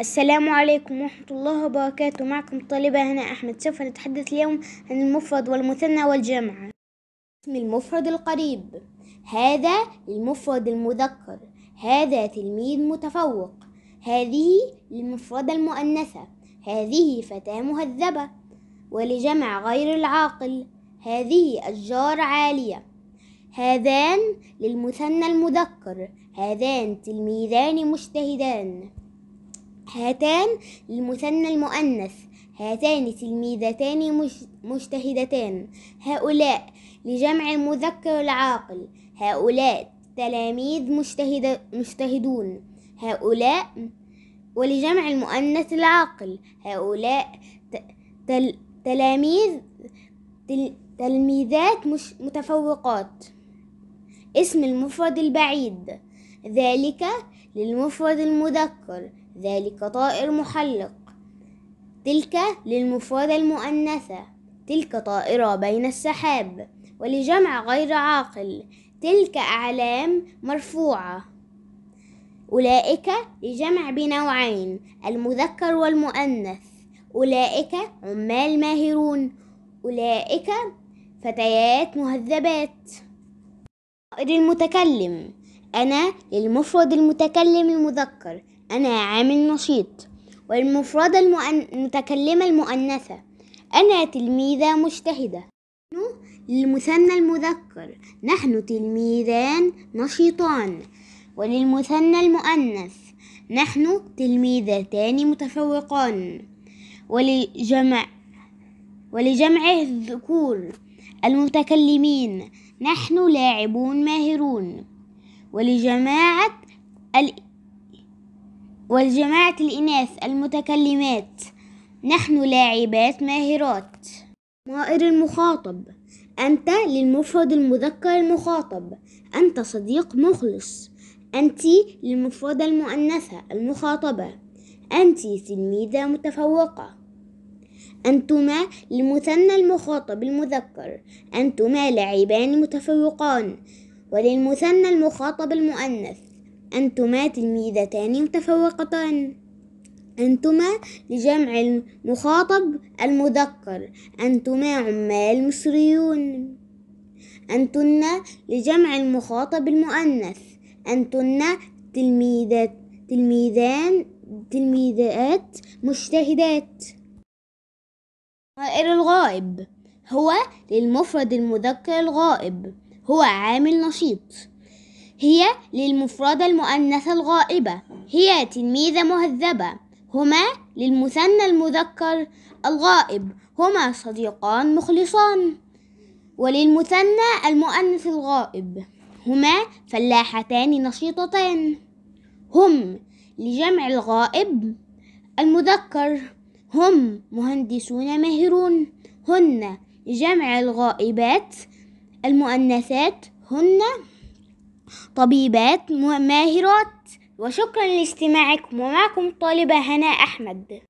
السلام عليكم ورحمة الله وبركاته معكم الطالبة هنا أحمد سوف نتحدث اليوم عن المفرد والمثنى والجمع اسم المفرد القريب هذا المفرد المذكر هذا تلميذ متفوق هذه المفردة المؤنثة هذه فتاة مهذبة ولجمع غير العاقل هذه أشجار عالية هذان للمثنى المذكر هذان تلميذان مجتهدان هاتان المثنى المؤنث هاتان تلميذتان مجتهدتان هؤلاء لجمع المذكر العاقل هؤلاء تلاميذ مجتهد مجتهدون هؤلاء ولجمع المؤنث العاقل هؤلاء تل تلاميذ تل تلميذات مش متفوقات اسم المفرد البعيد ذلك للمفرد المذكر ذلك طائر محلق تلك للمفردة المؤنثة تلك طائرة بين السحاب ولجمع غير عاقل تلك أعلام مرفوعة أولئك لجمع بنوعين المذكر والمؤنث أولئك عمال ماهرون أولئك فتيات مهذبات المتكلم أنا للمفرد المتكلم المذكر أنا عامل نشيط والمفردة المتكلمة المؤنثة أنا تلميذة مجتهدة للمثنى المذكر نحن تلميذان نشيطان وللمثنى المؤنث نحن تلميذتان متفوقان ولجمع ولجمع الذكور المتكلمين نحن لاعبون ماهرون ولجماعة والجماعة الإناث المتكلمات نحن لاعبات ماهرات مائر المخاطب أنت للمفرد المذكر المخاطب أنت صديق مخلص أنت للمفردة المؤنثة المخاطبة أنت تلميذة متفوقة أنتما للمثنى المخاطب المذكر أنتما لاعبان متفوقان وللمثنى المخاطب المؤنث أنتما تلميذتان متفوقتان أنتما لجمع المخاطب المذكر أنتما عمال مصريون أنتن لجمع المخاطب المؤنث أنتن تلميذات تلميذان تلميذات مجتهدات غائر الغائب هو للمفرد المذكر الغائب هو عامل نشيط هي للمفردة المؤنثة الغائبة هي تلميذة مهذبة هما للمثنى المذكر الغائب هما صديقان مخلصان وللمثنى المؤنث الغائب هما فلاحتان نشيطتان هم لجمع الغائب المذكر هم مهندسون ماهرون هن لجمع الغائبات المؤنثات هن طبيبات ماهرات وشكرا لاستماعكم ومعكم طالبة هناء أحمد